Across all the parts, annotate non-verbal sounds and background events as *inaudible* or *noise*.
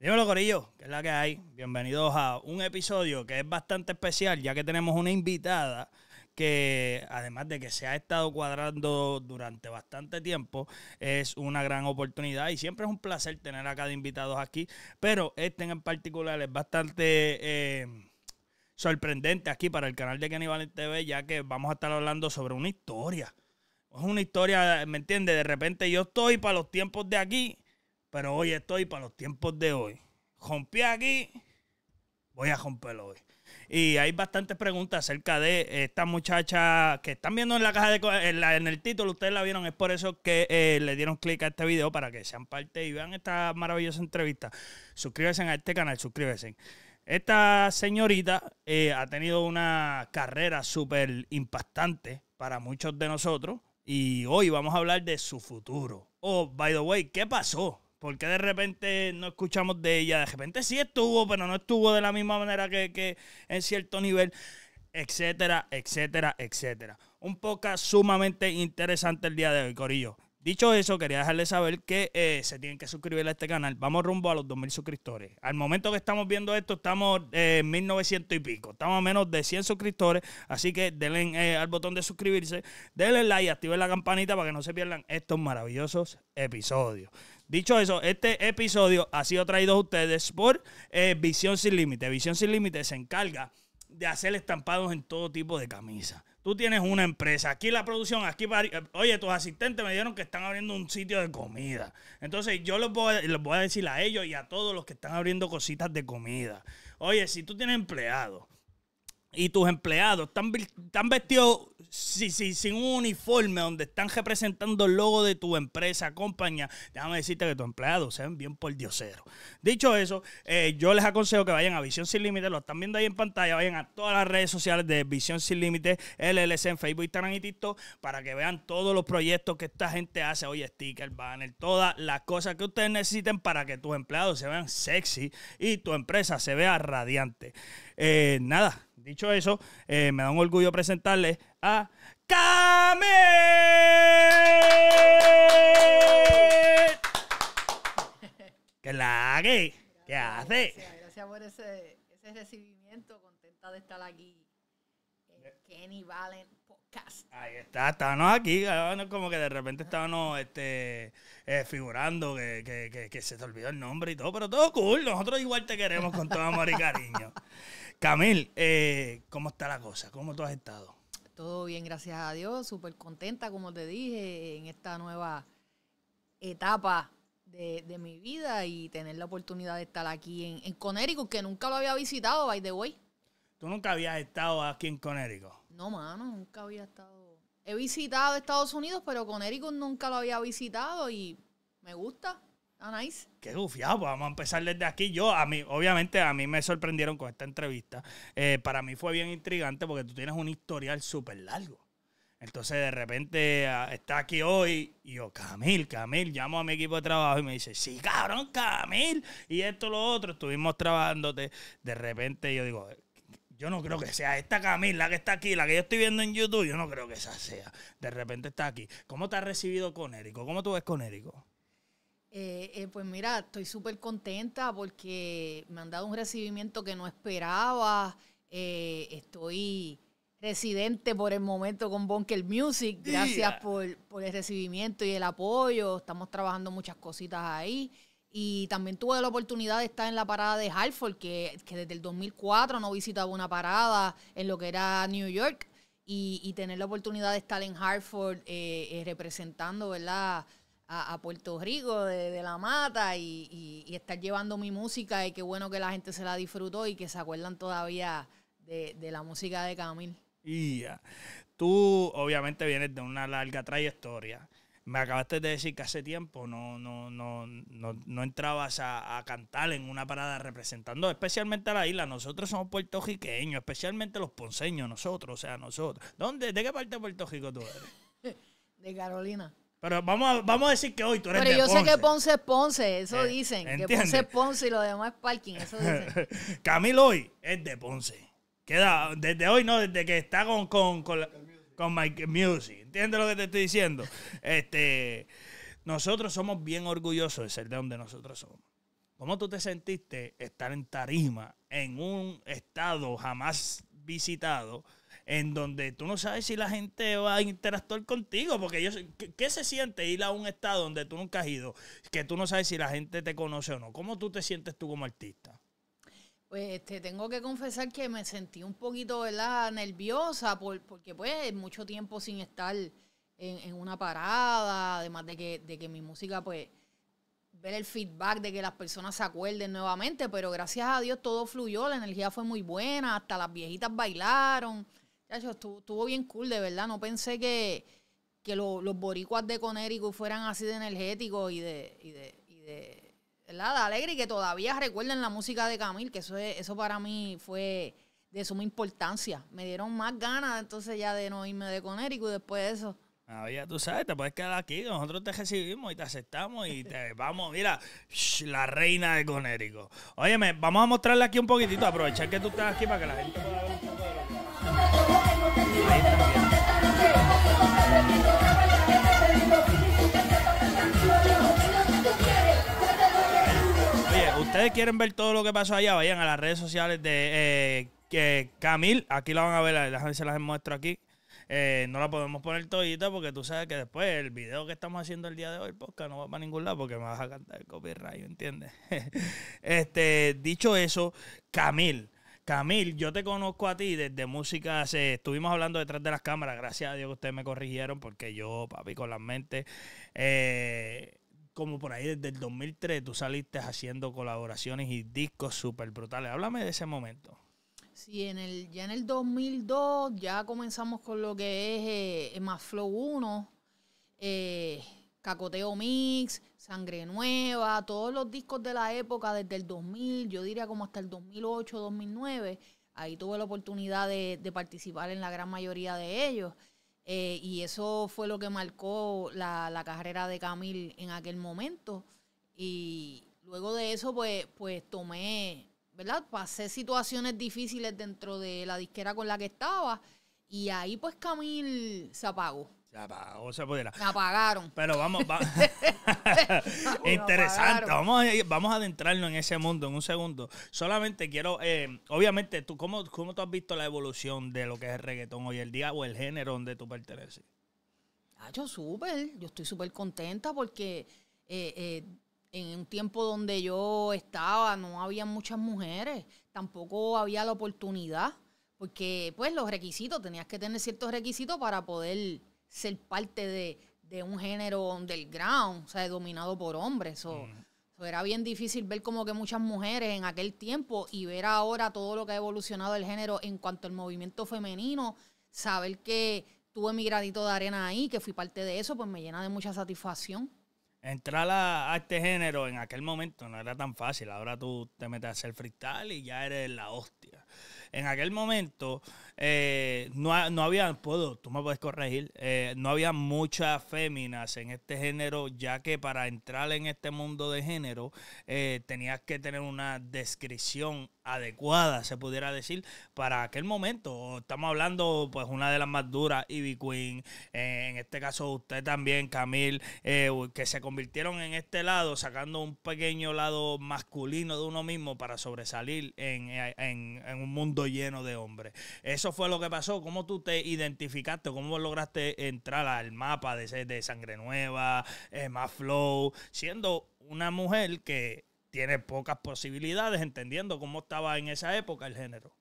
Dímelo, Corillo, que es la que hay. Bienvenidos a un episodio que es bastante especial, ya que tenemos una invitada que, además de que se ha estado cuadrando durante bastante tiempo, es una gran oportunidad y siempre es un placer tener acá de invitados aquí, pero este en particular es bastante... Eh, sorprendente aquí para el canal de Canibal TV, ya que vamos a estar hablando sobre una historia. Es una historia, ¿me entiendes? De repente yo estoy para los tiempos de aquí pero hoy estoy para los tiempos de hoy. Rompí aquí, voy a romperlo hoy. Y hay bastantes preguntas acerca de esta muchacha que están viendo en la caja de en, el título, ustedes la vieron, es por eso que eh, le dieron clic a este video para que sean parte y vean esta maravillosa entrevista. Suscríbanse a este canal, suscríbanse. Esta señorita eh, ha tenido una carrera súper impactante para muchos de nosotros y hoy vamos a hablar de su futuro. Oh, by the way, ¿qué pasó? porque de repente no escuchamos de ella? De repente sí estuvo, pero no estuvo de la misma manera que, que en cierto nivel, etcétera, etcétera, etcétera. Un poca sumamente interesante el día de hoy, Corillo. Dicho eso, quería dejarles saber que eh, se tienen que suscribir a este canal. Vamos rumbo a los 2.000 suscriptores. Al momento que estamos viendo esto, estamos eh, en 1.900 y pico. Estamos a menos de 100 suscriptores. Así que denle eh, al botón de suscribirse, denle like, y activen la campanita para que no se pierdan estos maravillosos episodios. Dicho eso, este episodio ha sido traído a ustedes por Visión Sin Límite. Visión Sin Límite se encarga de hacer estampados en todo tipo de camisas. Tú tienes una empresa. Aquí la producción, aquí. Oye, tus asistentes me dijeron que están abriendo un sitio de comida. Entonces, yo les voy, a decir a ellos y a todos los que están abriendo cositas de comida. Oye, si tú tienes empleados y tus empleados están vestidos si, sí, sin un uniforme donde están representando el logo de tu empresa, compañía, déjame decirte que tus empleados se ven bien por diosero. Dicho eso, eh, yo les aconsejo que vayan a Visión Sin Límites, lo están viendo ahí en pantalla, vayan a todas las redes sociales de Visión Sin Límites, LLC en Facebook, Instagram y TikTok, para que vean todos los proyectos que esta gente hace, oye, sticker, banner, todas las cosas que ustedes necesiten para que tus empleados se vean sexy y tu empresa se vea radiante. Eh, nada, dicho eso, eh, me da un orgullo presentarles a Kame. qué la ¿Qué hace? Gracias, por ese, ese, recibimiento. Contenta de estar aquí. Eh, Kenny Valen Podcast. Ahí está, estábamos aquí. Como que de repente estábamos este, eh, figurando que, que, que, que, se te olvidó el nombre y todo, pero todo cool. Nosotros igual te queremos con todo amor y cariño. *laughs* Camil, eh, ¿cómo está la cosa? ¿Cómo tú has estado? Todo bien, gracias a Dios. Súper contenta, como te dije, en esta nueva etapa de, mi vida y tener la oportunidad de estar aquí en, en que nunca lo había visitado, by the way. ¿Tú nunca habías estado aquí en Conérico? No, mano, nunca había estado. He visitado Estados Unidos, pero Conérico nunca lo había visitado y me gusta. Ah, Qué gufiado, pues vamos a empezar desde aquí. Yo, a mí, obviamente, a mí me sorprendieron con esta entrevista. Eh, para mí fue bien intrigante porque tú tienes un historial súper largo. Entonces, de repente, ah, está aquí hoy y yo, Camil, Camil, llamo a mi equipo de trabajo y me dice, sí, cabrón, Camil. Y esto, lo otro, estuvimos trabajándote. De repente, yo digo, yo no creo que sea esta Camil, la que está aquí, la que yo estoy viendo en YouTube, yo no creo que esa sea. De repente está aquí. ¿Cómo te has recibido con Érico? ¿Cómo tú ves con Érico? Eh, eh, pues mira, estoy súper contenta porque me han dado un recibimiento que no esperaba. Eh, estoy residente por el momento con Bunker Music. Gracias por, el recibimiento y el apoyo. Estamos trabajando muchas cositas ahí. Y también tuve la oportunidad de estar en la parada de Hartford, que, desde el 2004 no visitaba una parada en lo que era New York. Y, y tener la oportunidad de estar en Hartford representando, ¿verdad? a, Puerto Rico de, la mata y, estar llevando mi música y qué bueno que la gente se la disfrutó y que se acuerdan todavía de, la música de Camil. Y tú obviamente vienes de una larga trayectoria. Me acabaste de decir que hace tiempo no, no, no, no, entrabas a, cantar en una parada representando especialmente a la isla. Nosotros somos puertorriqueños, especialmente los ponceños, nosotros, o sea, nosotros. ¿Dónde, ¿De qué parte de Puerto Rico tú eres? *laughs* De Carolina. Pero vamos a, decir que hoy tú eres Pero yo sé que Ponce es Ponce, eso eh, dicen. Que Ponce es Ponce y lo demás es parking, eso dicen. *laughs* Camilo hoy es de Ponce. Queda, desde hoy no, desde que está con, con, con, Mike Music. ¿Entiendes lo que te estoy diciendo? este, nosotros somos bien orgullosos de ser de donde nosotros somos. ¿Cómo tú te sentiste estar en Tarima, en un estado jamás visitado? en donde tú no sabes si la gente va a interactuar contigo, porque yo ¿qué, se siente ir a un estado donde tú nunca has ido, que tú no sabes si la gente te conoce o no? ¿Cómo tú te sientes tú como artista? Pues este, tengo que confesar que me sentí un poquito nerviosa porque pues mucho tiempo sin estar en, una parada, además de que, de que mi música pues ver el feedback de que las personas se acuerden nuevamente, pero gracias a Dios todo fluyó, la energía fue muy buena, hasta las viejitas bailaron, Chacho, estuvo, bien cool, de verdad. No pensé que, los boricuas de Conérico fueran así de energéticos y de, y de, y alegre y que todavía recuerden la música de Camil, que eso, eso para mí fue de suma importancia. Me dieron más ganas entonces ya de no irme de Conérico y después de eso. Ah, tú sabes, te puedes quedar aquí, nosotros te recibimos y te aceptamos y te *laughs* vamos, mira, la reina de Conérico. Óyeme, vamos a mostrarle aquí un poquitito, aprovechar que tú estás aquí para que la gente Oye, ustedes quieren ver todo lo que pasó allá, vayan a las redes sociales de eh, Camil. Aquí la van a ver, las, se las muestro aquí. Eh, no la podemos poner todita porque tú sabes que después el video que estamos haciendo el día de hoy, no va para ningún lado porque me vas a cantar el copyright, ¿entiendes? *laughs* este, dicho eso, Camil Camil, yo te conozco a ti desde música. estuvimos hablando detrás de las cámaras. Gracias a Dios que ustedes me corrigieron porque yo, papi, con las mentes. Eh, como por ahí desde el 2003 tú saliste haciendo colaboraciones y discos súper brutales. Háblame de ese momento. Sí, en el, ya en el 2002 ya comenzamos con lo que es eh, Más Flow 1, eh, Cacoteo Mix, Sangre Nueva, todos los discos de la época desde el 2000, yo diría como hasta el 2008, 2009. Ahí tuve la oportunidad de, participar en la gran mayoría de ellos. Eh, y eso fue lo que marcó la, la, carrera de Camil en aquel momento. Y luego de eso, pues, pues tomé, ¿verdad? Pasé situaciones difíciles dentro de la disquera con la que estaba. Y ahí, pues, Camil se apagó. Se se pudiera. Me apagaron. Pero vamos, va... *laughs* *laughs* interesante. Vamos a, adentrarnos en ese mundo en un segundo. Solamente quiero, eh, obviamente, tú, ¿cómo, ¿cómo tú has visto la evolución de lo que es el reggaetón hoy el día o el género donde tú perteneces? Ah, yo súper, yo estoy súper contenta porque eh, eh, en un tiempo donde yo estaba no había muchas mujeres, tampoco había la oportunidad, porque pues los requisitos, tenías que tener ciertos requisitos para poder ser parte de, un género underground, o sea, dominado por hombres. o era bien difícil ver como que muchas mujeres en aquel tiempo y ver ahora todo lo que ha evolucionado el género en cuanto al movimiento femenino, saber que tuve mi gradito de arena ahí, que fui parte de eso, pues me llena de mucha satisfacción. Entrar a, a este género en aquel momento no era tan fácil. Ahora tú te metes a hacer freestyle y ya eres la hostia. En aquel momento eh, no, había, puedo, tú me puedes corregir, eh, no había muchas féminas en este género, ya que para entrar en este mundo de género eh, tenías que tener una descripción adecuada, se pudiera decir, para aquel momento. Estamos hablando, pues, una de las más duras, Ivy Queen, en este caso usted también, Camil, que se convirtieron en este lado, sacando un pequeño lado masculino de uno mismo para sobresalir en, en un mundo lleno de hombres. Eso fue lo que pasó. ¿Cómo tú te identificaste? ¿Cómo lograste entrar al mapa de, de Sangre Nueva, eh, más flow, siendo una mujer que tiene pocas posibilidades, entendiendo cómo estaba en esa época el género?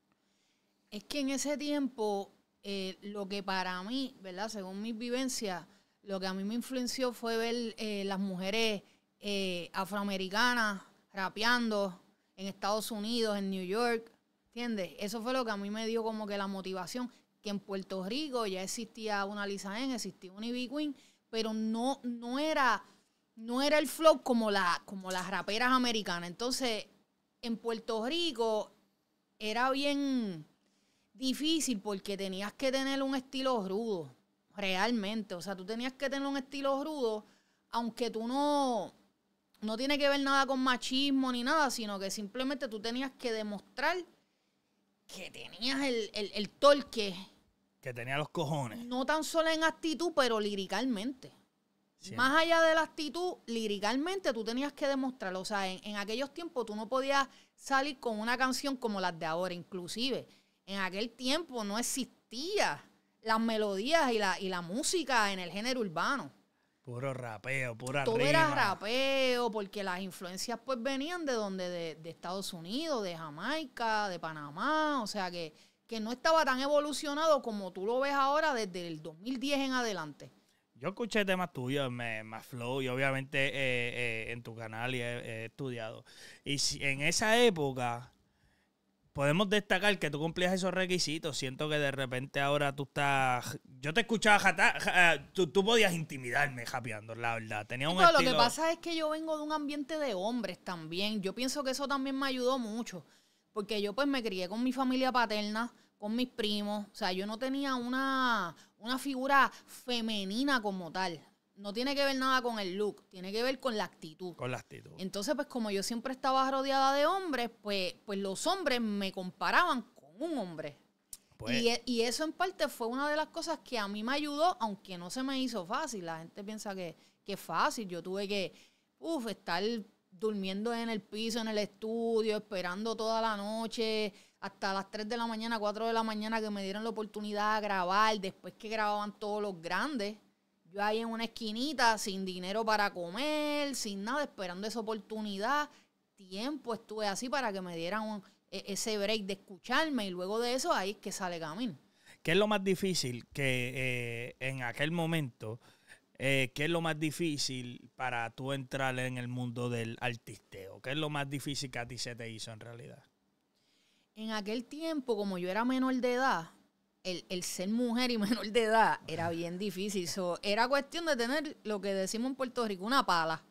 Es que en ese tiempo, eh, lo que para mí, ¿verdad? Según mis vivencias, lo que a mí me influenció fue ver eh, las mujeres afroamericanas rapeando en Estados Unidos, en New York ¿Entiendes? Eso fue lo que a mí me dio como que la motivación, que en Puerto Rico ya existía una Lisa N, existía una Ivy Queen, pero no, no, era, no era el flow como, la, como las raperas americanas. Entonces, en Puerto Rico era bien difícil porque tenías que tener un estilo rudo, realmente. O sea, tú tenías que tener un estilo rudo, aunque tú no, no tiene que ver nada con machismo ni nada, sino que simplemente tú tenías que demostrar que tenías el, el, torque. Que tenía los cojones. No tan solo en actitud, pero liricalmente. Más allá de la actitud, liricalmente tú tenías que demostrarlo. O sea, en, aquellos tiempos tú no podías salir con una canción como las de ahora, inclusive. En aquel tiempo no existía las melodías y y la música en el género urbano. Puro rapeo, pura Todo era rapeo, porque las influencias pues venían de donde, de, de, Estados Unidos, de Jamaica, de Panamá, o sea que, que no estaba tan evolucionado como tú lo ves ahora desde el 2010 en adelante. Yo escuché temas tuyos, me, más flow, y obviamente eh, eh, en tu canal y he, estudiado. Y en esa época, podemos destacar que tú cumplías esos requisitos. Siento que de repente ahora tú estás. Yo te escuchaba jatar. Eh, tú, podías intimidarme japeando, la verdad. Tenía no, lo que pasa es que yo vengo de un ambiente de hombres también. Yo pienso que eso también me ayudó mucho. Porque yo, pues, me crié con mi familia paterna, con mis primos. O sea, yo no tenía una, una figura femenina como tal no tiene que ver nada con el look, tiene que ver con la actitud. Con la actitud. Entonces, pues como yo siempre estaba rodeada de hombres, pues, pues los hombres me comparaban con un hombre. Pues y, eso en parte fue una de las cosas que a mí me ayudó, aunque no se me hizo fácil. La gente piensa que, es fácil. Yo tuve que, uff, estar durmiendo en el piso, en el estudio, esperando toda la noche, hasta las 3 de la mañana, 4 de la mañana, que me dieron la oportunidad de grabar, después que grababan todos los grandes yo ahí en una esquinita, sin dinero para comer, sin nada, esperando esa oportunidad. Tiempo estuve así para que me dieran e, ese break de escucharme y luego de eso ahí que sale camino. ¿Qué es lo más difícil que eh, en aquel momento, eh, qué es lo más difícil para tú entrar en el mundo del artisteo? ¿Qué es lo más difícil que a ti se te hizo en realidad? En aquel tiempo, como yo era menor de edad, el, ser mujer y *laughs* menor de edad era bien difícil. So, era cuestión de tener lo que decimos en Puerto Rico, una pala.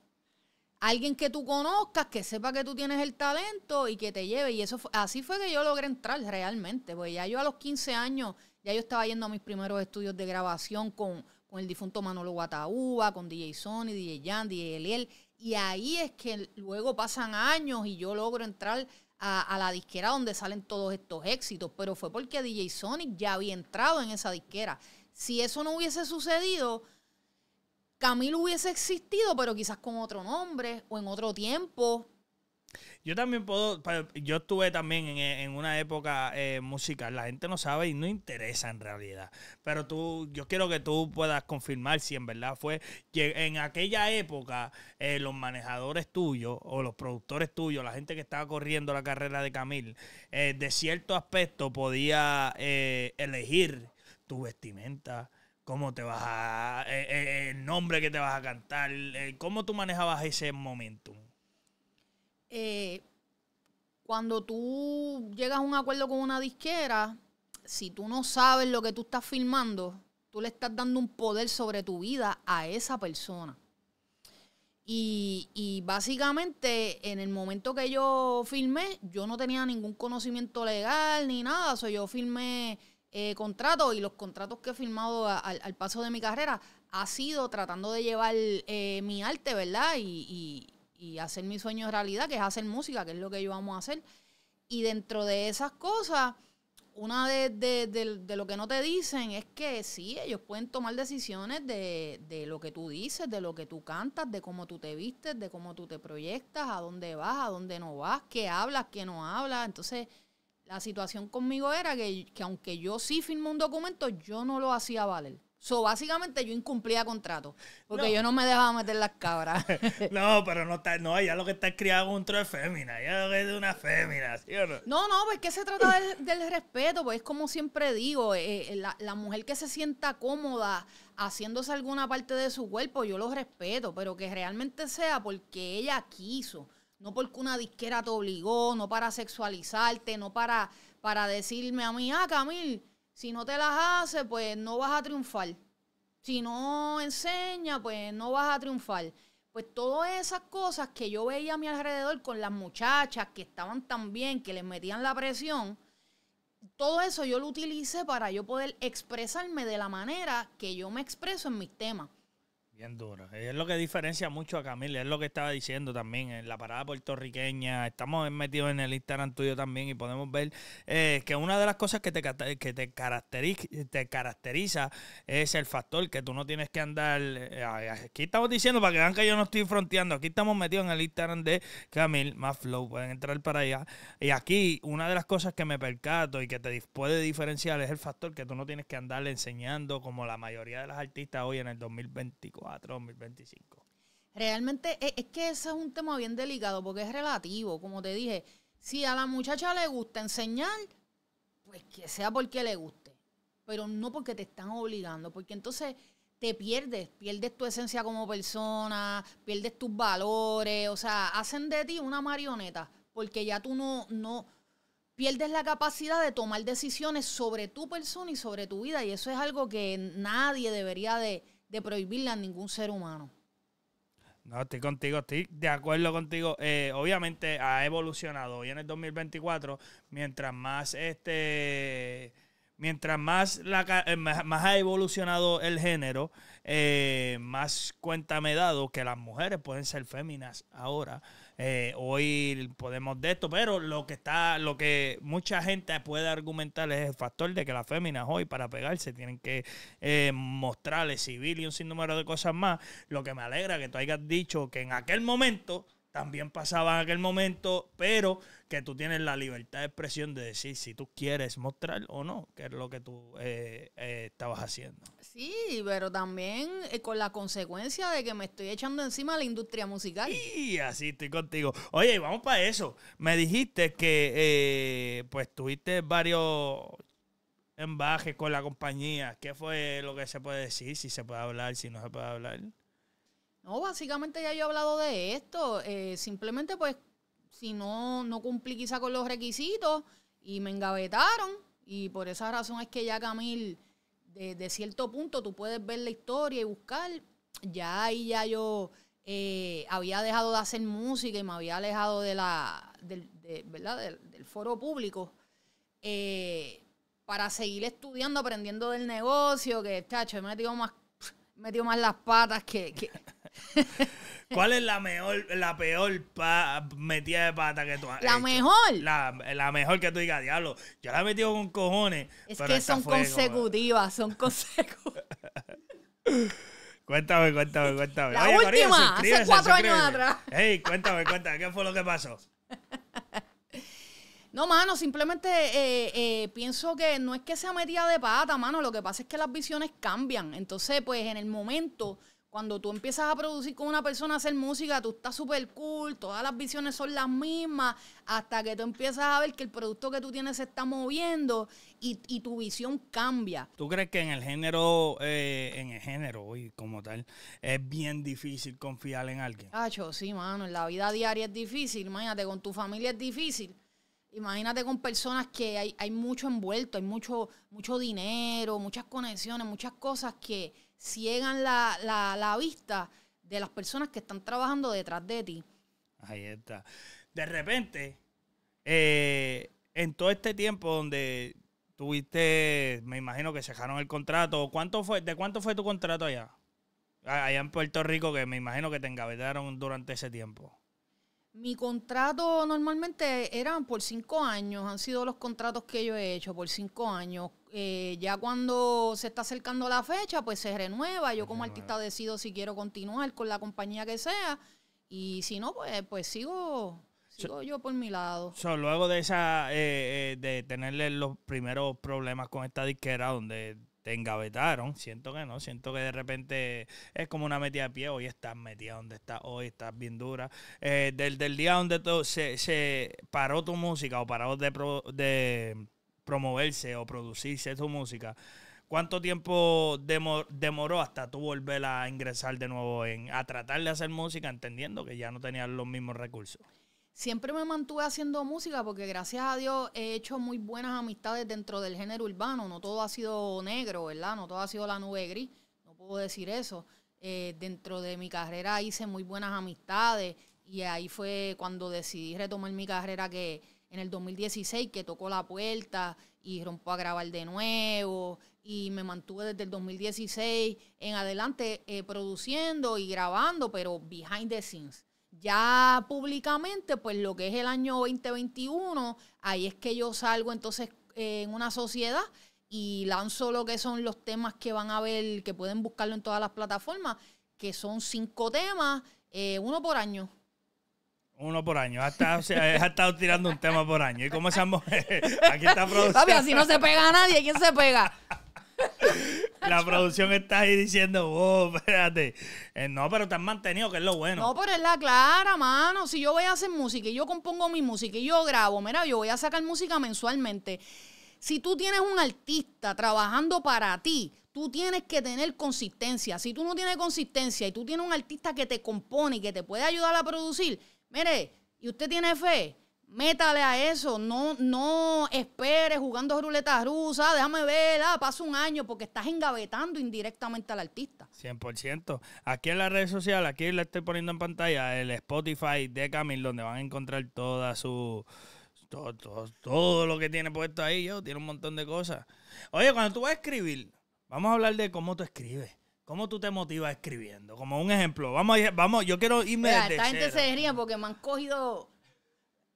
Alguien que tú conozcas, que sepa que tú tienes el talento y que te lleve. Y eso así fue que yo logré entrar realmente. Porque ya yo a los 15 años, ya yo estaba yendo a mis primeros estudios de grabación con, con el difunto Manolo Guataúba, con DJ Sony, DJ Jan, DJ Eliel. Y ahí es que luego pasan años y yo logro entrar a, la disquera donde salen todos estos éxitos, pero fue porque DJ Sonic ya había entrado en esa disquera. Si eso no hubiese sucedido, Camilo hubiese existido, pero quizás con otro nombre o en otro tiempo, yo también puedo, yo estuve también en, una época eh, musical, la gente no sabe y no interesa en realidad, pero tú, yo quiero que tú puedas confirmar si en verdad fue que en aquella época eh, los manejadores tuyos o los productores tuyos, la gente que estaba corriendo la carrera de Camil, eh, de cierto aspecto podía elegir tu vestimenta, cómo te vas a, el nombre que te vas a cantar, cómo tú manejabas ese momentum. Eh, cuando tú llegas a un acuerdo con una disquera, si tú no sabes lo que tú estás filmando, tú le estás dando un poder sobre tu vida a esa persona. Y, básicamente, en el momento que yo filmé, yo no tenía ningún conocimiento legal ni nada. O yo firmé eh, contratos y los contratos que he firmado al paso de mi carrera ha sido tratando de llevar eh, mi arte, ¿verdad? y, y hacer mi sueño realidad, que es hacer música, que es lo que yo amo hacer. Y dentro de esas cosas, una de, de, lo que no te dicen es que sí, ellos pueden tomar decisiones de, de lo que tú dices, de lo que tú cantas, de cómo tú te vistes, de cómo tú te proyectas, a dónde vas, a dónde no vas, qué hablas, qué no hablas. Entonces, la situación conmigo era que, que aunque yo sí firmé un documento, yo no lo hacía valer. So, básicamente yo incumplía contrato, porque yo no me dejaba meter las cabras. *laughs* no, pero no está, no, ella lo que está criando un trozo de fémina, ya lo que es de una fémina, cierto no? No, no, porque pues se trata del, respeto, pues es como siempre digo, eh, eh, la, mujer que se sienta cómoda haciéndose alguna parte de su cuerpo, yo lo respeto, pero que realmente sea porque ella quiso, no porque una disquera te obligó, no para sexualizarte, no para, para decirme a mí, ah, Camil, si no te las hace, pues no vas a triunfar. Si no enseña, pues no vas a triunfar. Pues todas esas cosas que yo veía a mi alrededor con las muchachas que estaban tan bien, que les metían la presión, todo eso yo lo utilicé para yo poder expresarme de la manera que yo me expreso en mis temas. Bien duro. Es lo que diferencia mucho a Camila, es lo que estaba diciendo también en la parada puertorriqueña. Estamos metidos en el Instagram tuyo también y podemos ver eh, que una de las cosas que te, caracteriza, es el factor que tú no tienes que andar. Eh, aquí estamos diciendo, para que vean que yo no estoy fronteando, aquí estamos metidos en el Instagram de Camil, más flow, pueden entrar para allá. Y aquí una de las cosas que me percato y que te puede diferenciar es el factor que tú no tienes que andar enseñando como la mayoría de las artistas hoy en el 2024. 2025. Realmente eh, es, que ese es un tema bien delicado porque es relativo, como te dije. Si a la muchacha le gusta enseñar, pues que sea porque le guste, pero no porque te están obligando, porque entonces te pierdes, pierdes tu esencia como persona, pierdes tus valores, o sea, hacen de ti una marioneta, porque ya tú no, no pierdes la capacidad de tomar decisiones sobre tu persona y sobre tu vida, y eso es algo que nadie debería de, de prohibirla a ningún ser humano. No, estoy contigo, estoy de acuerdo contigo. Eh, obviamente ha evolucionado. Y en el 2024, mientras más este. Mientras más, la, eh, más ha evolucionado el género, eh, más cuenta me he dado que las mujeres pueden ser féminas ahora. Eh, hoy podemos de esto, pero lo que está, lo que mucha gente puede argumentar es el factor de que las féminas hoy para pegarse tienen que eh, mostrarle civil y un sinnúmero de cosas más. Lo que me alegra que tú hayas dicho que en aquel momento también pasaba en aquel momento, pero que tú tienes la libertad de expresión de decir si tú quieres mostrar o no, que es lo que tú eh, eh, estabas haciendo. Sí, pero también eh, con la consecuencia de que me estoy echando encima la industria musical. Y así estoy contigo. Oye, vamos para eso. Me dijiste que pues tuviste varios embajes con la compañía. ¿Qué fue lo que se puede decir? Si se puede hablar, si no se puede hablar. No, básicamente ya yo he hablado de esto. Eh, simplemente, pues, si no, no cumplí quizá con los requisitos y me engavetaron. Y por esa razón es que ya Camil, de, cierto punto, tú puedes ver la historia y buscar. Ya ahí ya yo eh, había dejado de hacer música y me había alejado de la, del, ¿verdad? foro público. Eh, para seguir estudiando, aprendiendo del negocio, que, chacho, he metido más metió más las patas que... *laughs* ¿Cuál es la mejor, la peor metida de pata que tú has La mejor. La, la, mejor que tú digas, diablo. Yo la he metido con cojones. Es que son consecutivas, son consecutivas. *laughs* cuéntame, cuéntame, cuéntame. La última, hace cuatro años atrás. Hey, cuéntame, cuéntame, ¿qué fue lo que pasó? *laughs* No, mano, simplemente eh, eh, pienso que no es que sea metida de pata, mano. Lo que pasa es que las visiones cambian. Entonces, pues en el momento, cuando tú empiezas a producir con una persona, hacer música, tú estás súper cool, todas las visiones son las mismas, hasta que tú empiezas a ver que el producto que tú tienes se está moviendo y, y tu visión cambia. ¿Tú crees que en el género, eh, en el género hoy como tal, es bien difícil confiar en alguien? Hacho, sí, mano. En la vida diaria es difícil, imagínate, con tu familia es difícil Imagínate con personas que hay, mucho envuelto, hay mucho, mucho dinero, muchas conexiones, muchas cosas que ciegan la, vista de las personas que están trabajando detrás de ti. Ahí está. De repente, eh, en todo este tiempo donde tuviste, me imagino que cerraron el contrato, ¿cuánto fue, ¿de cuánto fue tu contrato allá? Allá en Puerto Rico, que me imagino que te engavetaron durante ese tiempo. Mi contrato normalmente eran por cinco años, han sido los contratos que yo he hecho por cinco años. Eh, ya cuando se está acercando la fecha, pues se renueva. Yo como artista decido si quiero continuar con la compañía que sea y si no, pues, pues sigo Sigo yo por mi lado. luego de esa, eh, eh, de tenerle los primeros problemas con esta disquera, donde engavetaron. Siento que no, siento que de repente es como una metida de pie. Hoy estás metida donde estás hoy, estás bien dura. Eh, del, día donde todo se, paró tu música o paró de, de promoverse o producirse tu música. ¿Cuánto tiempo demoró hasta tú volver a ingresar de nuevo en, a tratar de hacer música entendiendo que ya no tenías los mismos recursos? siempre me mantuve haciendo música porque gracias a Dios he hecho muy buenas amistades dentro del género urbano. No todo ha sido negro, ¿verdad? No todo ha sido la nube gris. No puedo decir eso. Eh, dentro de mi carrera hice muy buenas amistades y ahí fue cuando decidí retomar mi carrera que en el 2016 que tocó la puerta y rompo a grabar de nuevo y me mantuve desde el 2016 en adelante eh, produciendo y grabando, pero behind the scenes. Ya públicamente, pues lo que es el año 2021, ahí es que yo salgo entonces eh, en una sociedad y lanzo lo que son los temas que van a ver, que pueden buscarlo en todas las plataformas, que son cinco temas, eh, uno por año. Uno por año. ha estado, tirando un tema por año. ¿Y cómo esa mujer? *laughs* Aquí está produciendo. así no se pega a nadie. ¿Quién se pega? *laughs* la producción está ahí diciendo, oh, espérate. Eh, no, pero te has mantenido, que es lo bueno. No, pero es la clara, mano. Si yo voy a hacer música y yo compongo mi música y yo grabo, mira, yo voy a sacar música mensualmente. Si tú tienes un artista trabajando para ti, tú tienes que tener consistencia. Si tú no tienes consistencia y tú tienes un artista que te compone y que te puede ayudar a producir, mire, y usted tiene fe, Métale a eso, no, no esperes jugando ruletas rusas, déjame ver, ah, pasa un año, porque estás engavetando indirectamente al artista. 100%. Aquí en las redes sociales, aquí le estoy poniendo en pantalla el Spotify de Camil, donde van a encontrar toda su... Todo, lo que tiene puesto ahí, yo, tiene un montón de cosas. Oye, cuando tú vas a escribir, vamos a hablar de cómo tú escribes. ¿Cómo tú te motivas escribiendo? Como un ejemplo, vamos, vamos yo quiero irme Mira, Esta gente se ríe porque me han cogido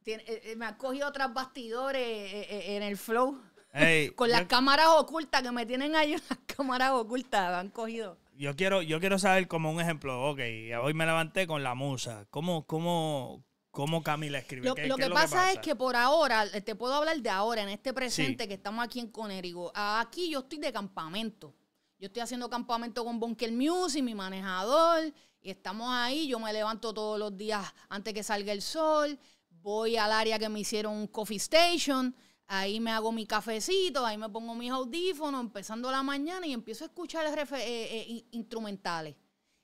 eh, eh, me ha cogido otras bastidores eh, en el flow. *laughs* Con las cámaras ocultas que me tienen ahí, *laughs* las cámaras ocultas me han cogido. Yo quiero, yo quiero saber como un ejemplo, ok, hoy me levanté con la musa. ¿Cómo, cómo, cómo Camila escribió Lo, que, pasa es que por ahora, te puedo hablar de ahora, en este presente que estamos aquí en Conérigo. Aquí yo estoy de campamento. Yo estoy haciendo campamento con Bunker Music, mi manejador, y estamos ahí. Yo me levanto todos los días antes que salga el sol voy al área que me hicieron un coffee station, ahí me hago mi cafecito, ahí me pongo mis audífonos, empezando la mañana y empiezo a escuchar eh, eh, instrumentales.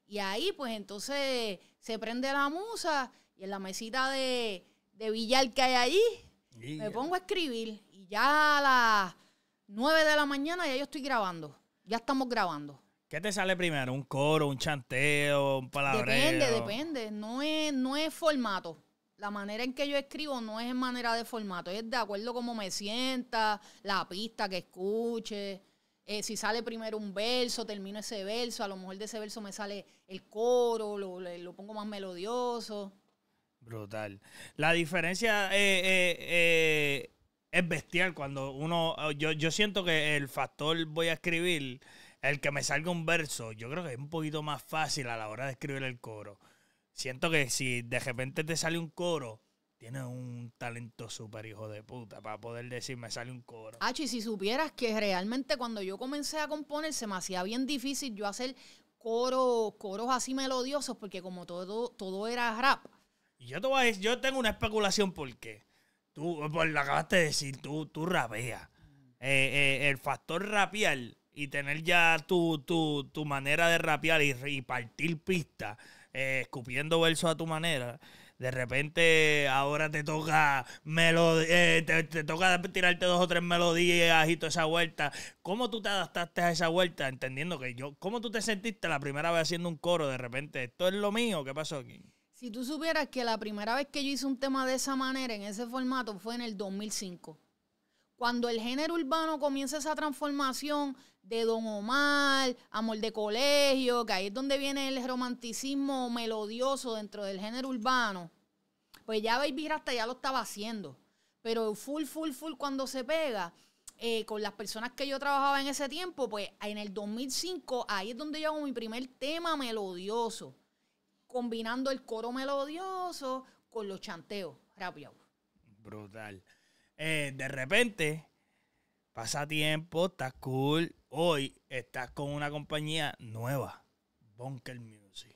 Y ahí pues entonces se prende la musa y en la mesita de, de billar que hay allí me pongo a escribir y ya a las 9 de la mañana ya yo estoy grabando, ya estamos grabando. ¿Qué te sale primero? ¿Un coro, un chanteo, un palabreo? Depende, depende. no es formato la manera en que yo escribo no es en manera de formato, es de acuerdo como me sienta, la pista que escuche. Eh, si sale primero un verso, termino ese verso, a lo mejor de ese verso me sale el coro, lo, pongo más melodioso. Brutal. La diferencia eh, eh, es bestial cuando uno, oh, yo, yo siento que el factor voy a escribir, el que me salga un verso, yo creo que es un poquito más fácil a la hora de escribir el coro siento que si de repente te sale un coro, tienes un talento súper hijo de puta para poder decir me sale un coro. Ah, y si supieras que realmente cuando yo comencé a componer se me hacía bien difícil yo hacer coros, coros así melodiosos, porque como todo, todo era rap. Y yo te yo tengo una especulación porque tú, pues lo acabaste de decir, tú, tú rapeas. Eh, eh, el factor rapear y tener ya tu, tu, tu manera de rapear y, y partir pistas eh, escupiendo verso a tu manera. De repente ahora te toca eh, te, te, toca tirarte dos o tres melodías y toda esa vuelta. ¿Cómo tú te adaptaste a esa vuelta? Entendiendo que yo, ¿cómo tú te sentiste la primera vez haciendo un coro? De repente, ¿esto es lo mío? ¿Qué pasó aquí? Si tú supieras que la primera vez que yo hice un tema de esa manera, en ese formato, fue en el 2005. Cuando el género urbano comienza esa transformación de Don Omar, Amor de Colegio, que ahí es donde viene el romanticismo melodioso dentro del género urbano, pues ya Baby hasta ya lo estaba haciendo. Pero full, full, full cuando se pega, eh, con las personas que yo trabajaba en ese tiempo, pues en el 2005, ahí es donde yo hago mi primer tema melodioso, combinando el coro melodioso con los chanteos, rápido. Brutal. Eh, de repente, pasa tiempo, estás cool. Hoy estás con una compañía nueva, Bunker Music.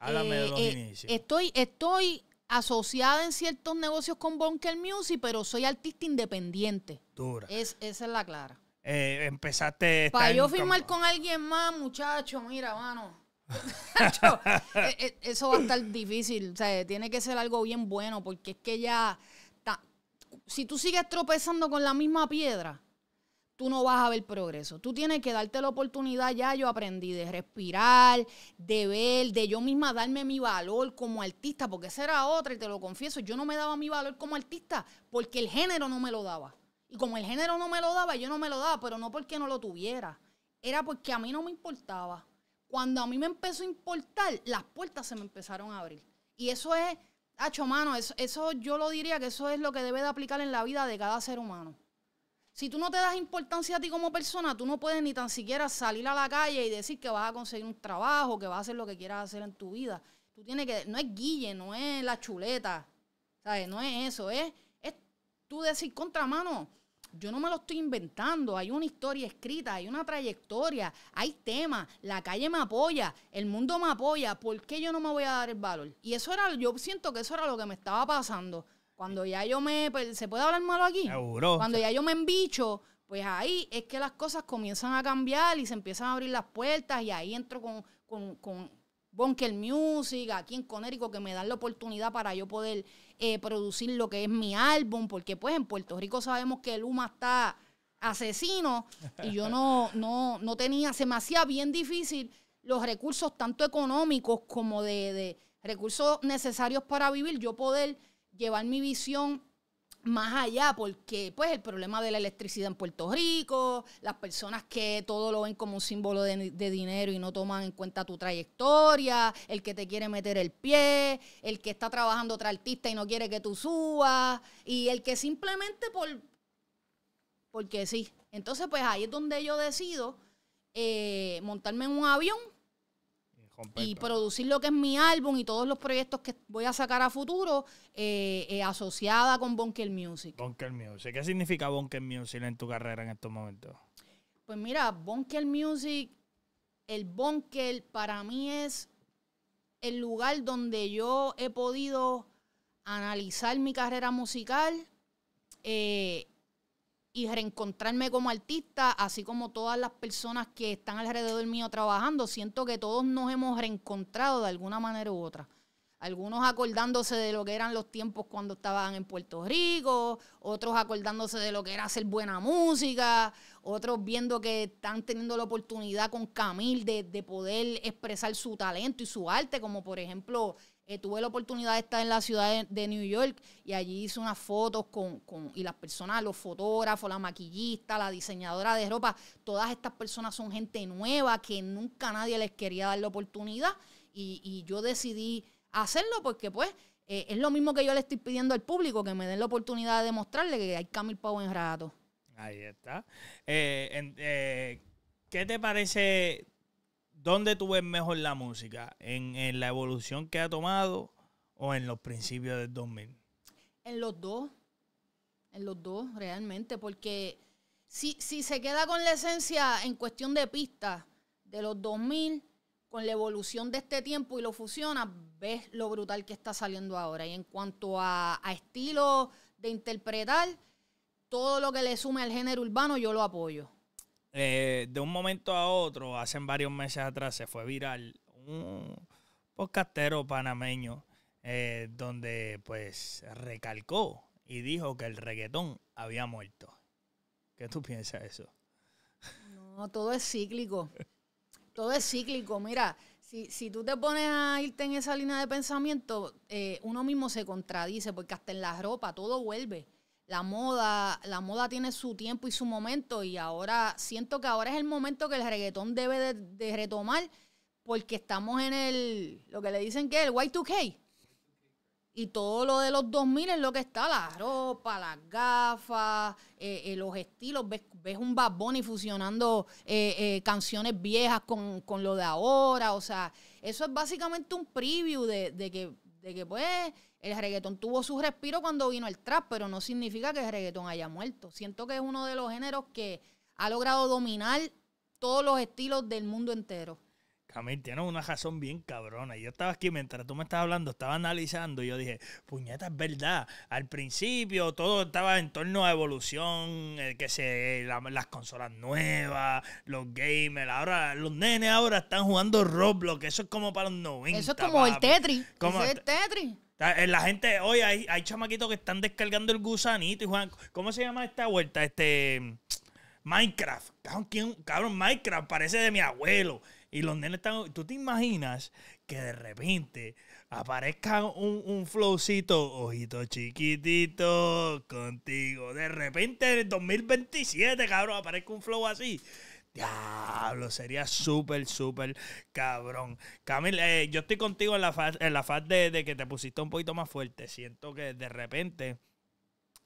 Háblame de eh, los eh, inicios. Estoy, estoy asociada en ciertos negocios con Bunker Music, pero soy artista independiente. Dura. esa es la clara. Eh, empezaste. Para yo firmar con alguien más, muchacho, mira, mano. *laughs* eso va a estar difícil. O sea, tiene que ser algo bien bueno, porque es que ya. si tú sigues tropezando con la misma piedra, tú no vas a ver progreso. Tú tienes que darte la oportunidad, ya yo aprendí de respirar, de ver, de yo misma darme mi valor como artista, porque esa era otra y te lo confieso, yo no me daba mi valor como artista porque el género no me lo daba. Y como el género no me lo daba, yo no me lo daba, pero no porque no lo tuviera, era porque a mí no me importaba. Cuando a mí me empezó a importar, las puertas se me empezaron a abrir. Y eso es, hacho mano, eso, eso yo lo diría que eso es lo que debe de aplicar en la vida de cada ser humano. Si tú no te das importancia a ti como persona, tú no puedes ni tan siquiera salir a la calle y decir que vas a conseguir un trabajo, que vas a hacer lo que quieras hacer en tu vida. Tú tienes que, no es guille, no es la chuleta, ¿sabes? No es eso, es, tú decir contramano. Yo no me lo estoy inventando, hay una historia escrita, hay una trayectoria, hay temas, la calle me apoya, el mundo me apoya, ¿por qué yo no me voy a dar el valor? Y eso era, yo siento que eso era lo que me estaba pasando. Cuando ya yo me. Pues, ¿Se puede hablar malo aquí? Seguro. Cuando ya yo me envicho, pues ahí es que las cosas comienzan a cambiar y se empiezan a abrir las puertas y ahí entro con, con, Bunker Music, aquí en Conérico, que me dan la oportunidad para yo poder eh, producir lo que es mi álbum, porque pues en Puerto Rico sabemos que el Luma está asesino y yo no, no, no tenía, se me hacía bien difícil los recursos tanto económicos como de, de recursos necesarios para vivir, yo poder llevar mi visión más allá, porque pues el problema de la electricidad en Puerto Rico, las personas que todo lo ven como un símbolo de, dinero y no toman en cuenta tu trayectoria, el que te quiere meter el pie, el que está trabajando otra artista y no quiere que tú subas, y el que simplemente por porque sí. Entonces, pues ahí es donde yo decido eh, montarme en un avión y producir lo que es mi álbum y todos los proyectos que voy a sacar a futuro eh, eh, asociada con Bunker Music. Bunker Music. ¿Qué significa Bunker Music en tu carrera en estos momentos? Pues mira, Bunker Music, el Bunker para mí es el lugar donde yo he podido analizar mi carrera musical, eh, y reencontrarme como artista, así como todas las personas que están alrededor mío trabajando, siento que todos nos hemos reencontrado de alguna manera u otra algunos acordándose de lo que eran los tiempos cuando estaban en Puerto Rico, otros acordándose de lo que era hacer buena música, otros viendo que están teniendo la oportunidad con Camil de, poder expresar su talento y su arte, como por ejemplo eh, tuve la oportunidad de estar en la ciudad de, New York y allí hice unas fotos con, y las personas, los fotógrafos, la maquillista, la diseñadora de ropa, todas estas personas son gente nueva que nunca nadie les quería dar la oportunidad y, y yo decidí hacerlo porque pues eh, es lo mismo que yo le estoy pidiendo al público, que me den la oportunidad de demostrarle que hay Camil Pau en rato. Ahí está. Eh, eh, ¿Qué te parece? ¿Dónde tú ves mejor la música? ¿En, la evolución que ha tomado o en los principios del 2000? En los dos. En los dos, realmente. Porque si, si se queda con la esencia en cuestión de pistas de los 2000, con la evolución de este tiempo y lo fusiona, ves lo brutal que está saliendo ahora. Y en cuanto a, estilo de interpretar, todo lo que le sume al género urbano, yo lo apoyo. Eh, de un momento a otro, hace varios meses atrás, se fue viral un podcastero panameño eh, donde pues recalcó y dijo que el reggaetón había muerto. ¿Qué tú piensas de eso? No, todo es cíclico. *laughs* todo es cíclico. Mira, si, si, tú te pones a irte en esa línea de pensamiento, eh, uno mismo se contradice, porque hasta en la ropa todo vuelve. La moda, la moda tiene su tiempo y su momento, y ahora siento que ahora es el momento que el reggaetón debe de, retomar, porque estamos en el, lo que le dicen que es el Y2K. Y todo lo de los 2000 es lo que está, la ropa, las gafas, eh, eh, los estilos. Ves, ves, un Bad y fusionando eh, canciones viejas con, con, lo de ahora. O sea, eso es básicamente un preview de, de, que, de que, pues, el reggaetón tuvo su respiro cuando vino el trap, pero no significa que el reggaetón haya muerto. Siento que es uno de los géneros que ha logrado dominar todos los estilos del mundo entero. Camil, tienes una razón bien cabrona. Yo estaba aquí mientras tú me estabas hablando, estaba analizando y yo dije, puñeta, es verdad. Al principio todo estaba en torno a evolución, eh, que se, las consolas nuevas, los gamers. Ahora, los nenes ahora están jugando Roblox. Eso es como para los 90. Eso es como el Tetris. Como es el Tetris. Eh, la gente, hoy hay, hay chamaquitos que están descargando el gusanito y ¿Cómo se llama esta vuelta? Este. Minecraft. Cabrón, cabrón Minecraft parece de mi abuelo. Y los nenes están. ¿Tú te imaginas que de repente aparezca un, un flowcito, ojito chiquitito, contigo? De repente en el 2027, cabrón, aparezca un flow así. Diablo, sería súper, súper cabrón. Camil, eh, yo estoy contigo en la fase en la faz de, de, que te pusiste un poquito más fuerte. Siento que de repente,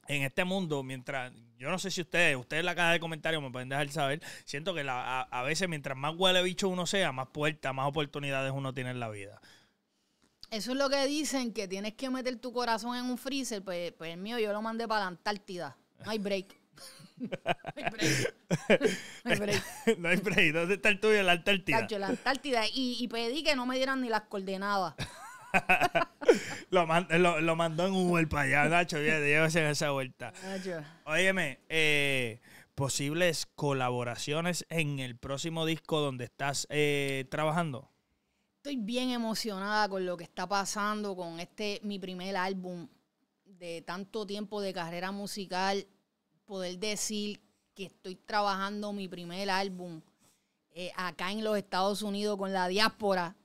en este mundo, mientras yo no sé si ustedes, ustedes en la caja de comentarios me pueden dejar saber. Siento que la, a, veces mientras más huele bicho uno sea, más puertas, más oportunidades uno tiene en la vida. Eso es lo que dicen, que tienes que meter tu corazón en un freezer. Pues, pues el mío yo lo mandé para la Antártida. No hay break. *laughs* no hay break. no *laughs* break. ¿Dónde está el tuyo? En la Antártida. la Antártida. y pedí que no me dieran ni las coordenadas. *laughs* lo, mandó en Uber para allá, Nacho. Llévese esa vuelta. Óyeme, eh, posibles colaboraciones en el próximo disco donde estás eh, trabajando. Estoy bien emocionada con lo que está pasando con este mi primer álbum de tanto tiempo de carrera musical. Poder decir que estoy trabajando mi primer álbum eh, acá en los Estados Unidos con la diáspora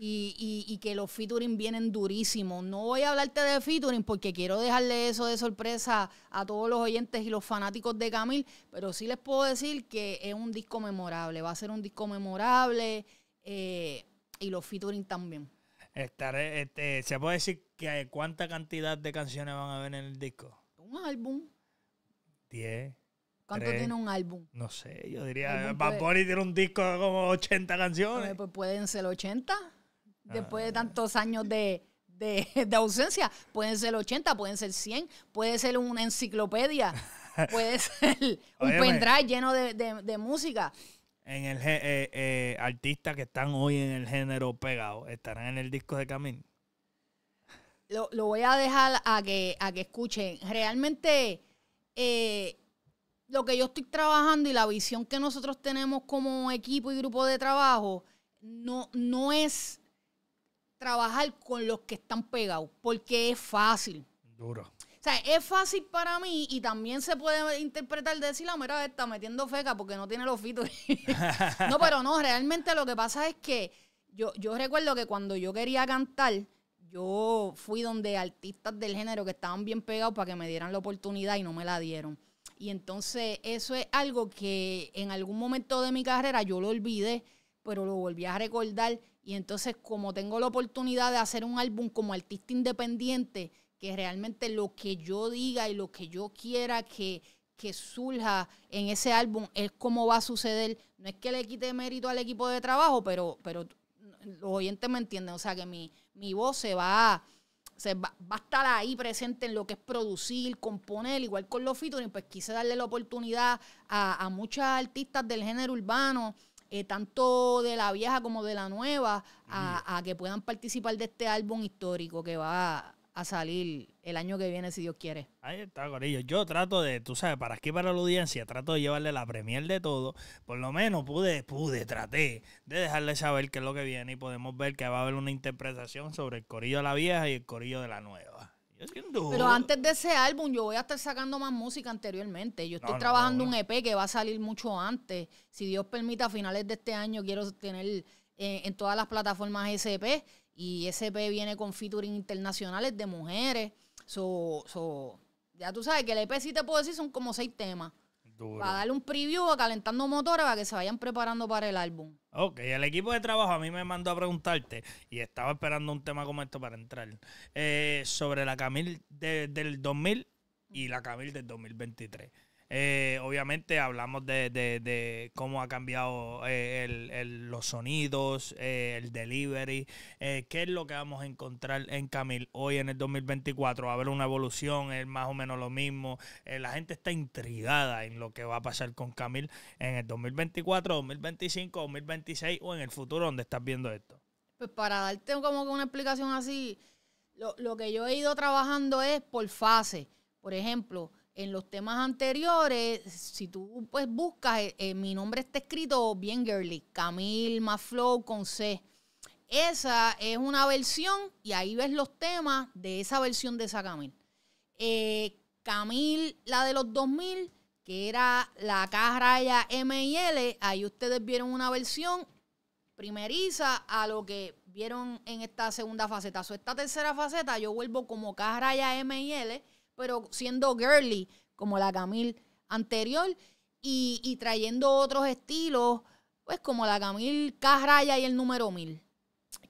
y, y, que los featuring vienen durísimos. No voy a hablarte de featuring porque quiero dejarle eso de sorpresa a todos los oyentes y los fanáticos de Camil, pero sí les puedo decir que es un disco memorable, va a ser un disco memorable eh, y los featuring también. Este, ¿Se puede decir que cuánta cantidad de canciones van a haber en el disco? Un álbum. Diez. ¿Cuánto tiene un álbum? No sé, yo diría, Bad Bunny tiene un disco de como 80 canciones. Pues pueden ser 80 después de ah. tantos años de, ausencia. Pueden ser 80, pueden ser 100, puede ser una enciclopedia, puede ser un *laughs* pendrive lleno de, música. En el eh, eh, artistas que están hoy en el género pegado. ¿estarán en el disco de Camín. Lo, voy a dejar a que, que escuchen. Realmente, eh, lo que yo estoy trabajando y la visión que nosotros tenemos como equipo y grupo de trabajo no, no es trabajar con los que están pegados, porque es fácil. Duro. O sea, es fácil para mí y también se puede interpretar decir, la ah, mira, está metiendo feca porque no tiene los fitos. *laughs* no, pero no, realmente lo que pasa es que yo, yo recuerdo que cuando yo quería cantar, yo fui donde artistas del género que estaban bien pegados para que me dieran la oportunidad y no me la dieron. Y entonces eso es algo que en algún momento de mi carrera yo lo olvidé, pero lo volví a recordar y entonces, como tengo la oportunidad de hacer un álbum como artista independiente, que realmente lo que yo diga y lo que yo quiera que, surja en ese álbum es cómo va a suceder. No es que le quite mérito al equipo de trabajo, pero, pero los oyentes me entienden. O sea, que mi, voz se va a se va, a estar ahí presente en lo que es producir, componer, igual con los featuring, pues quise darle la oportunidad a, a muchas artistas del género urbano eh, tanto de la vieja como de la nueva, a, que puedan participar de este álbum histórico que va a salir el año que viene, si Dios quiere. Ahí está, Corillo. Yo trato de, tú sabes, para aquí, para la audiencia, trato de llevarle la premier de todo. Por lo menos pude, pude, traté de dejarle saber qué es lo que viene y podemos ver que va a haber una interpretación sobre el Corillo de la vieja y el Corillo de la nueva. Pero antes de ese álbum, yo voy a estar sacando más música anteriormente. Yo estoy trabajando un EP que va a salir mucho antes. Si Dios permite, a finales de este año quiero tener eh, en todas las plataformas ese EP. Y ese EP viene con featuring internacionales de mujeres. So, so, ya tú sabes que el EP sí te puedo decir son como seis temas. Para darle un preview a calentando motores para que se vayan preparando para el álbum. Ok, el equipo de trabajo a mí me mandó a preguntarte, y estaba esperando un tema como esto para entrar, eh, sobre la Camil del 2000 y la Camil del 2023. Eh, obviamente hablamos de, cómo ha cambiado eh, los sonidos, eh, el delivery. ¿Qué es lo que vamos a encontrar en Camil hoy en el 2024? ¿Va a haber una evolución? ¿Es más o menos lo mismo? la gente está intrigada en lo que va a pasar con Camil en el 2024, 2025, 2026 o en el futuro donde estás viendo esto. Pues para darte como una explicación así, lo, lo que yo he ido trabajando es por fase. Por ejemplo, en los temas anteriores, si tú pues buscas, eh, eh, mi nombre está escrito bien girly, Camil Maflow con C. Esa es una versión y ahí ves los temas de esa versión de esa Camil. Eh, la de los 2000, que era la K M y ahí ustedes vieron una versión primeriza a lo que vieron en esta segunda faceta. esta tercera faceta yo vuelvo como K M y pero siendo girly, como la Camille anterior, y, trayendo otros estilos, pues como la Camil Raya y el número 1000.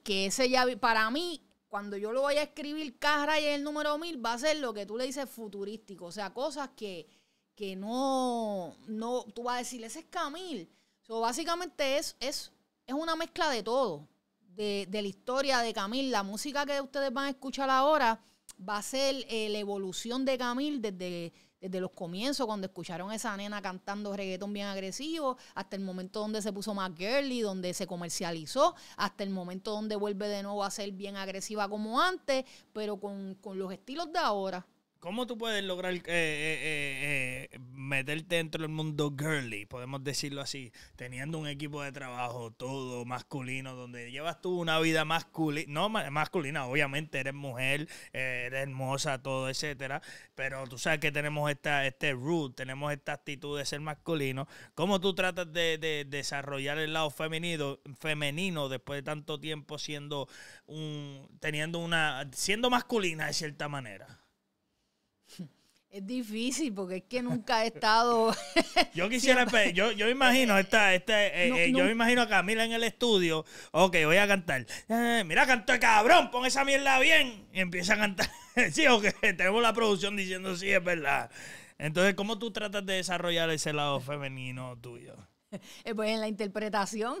Que ese ya, para mí, cuando yo lo vaya a escribir Raya y el número 1000, va a ser lo que tú le dices futurístico, o sea, cosas que, que no, no, tú vas a decir, ese es Camil. So, básicamente es, es, es una mezcla de todo. De, de, la historia de Camille. la música que ustedes van a escuchar ahora va a ser eh, la evolución de Camille desde, desde los comienzos, cuando escucharon a esa nena cantando reggaetón bien agresivo, hasta el momento donde se puso más girly, donde se comercializó, hasta el momento donde vuelve de nuevo a ser bien agresiva como antes, pero con los estilos de ahora. ¿Cómo tú puedes lograr eh, eh, eh, meterte dentro del mundo girly, podemos decirlo así, teniendo un equipo de trabajo todo masculino, donde llevas tú una vida masculina, no masculina, obviamente eres mujer, eres hermosa, todo, etcétera, pero tú sabes que tenemos esta, este root, tenemos esta actitud de ser masculino. ¿Cómo tú tratas de, de desarrollar el lado femenino, femenino después de tanto tiempo siendo un, teniendo una, siendo masculina de cierta manera? Es difícil porque es que nunca he estado. *laughs* yo quisiera, yo, yo imagino, esta, esta, eh, eh, yo me yo imagino a Camila en el estudio. Ok, voy a cantar. Eh, mira mira, el cabrón, pon esa mierda bien. Y empieza a cantar. *laughs* sí, ok, tenemos la producción diciendo sí, es verdad. Entonces, ¿cómo tú tratas de desarrollar ese lado femenino tuyo? *laughs* Eh, pues en la interpretación.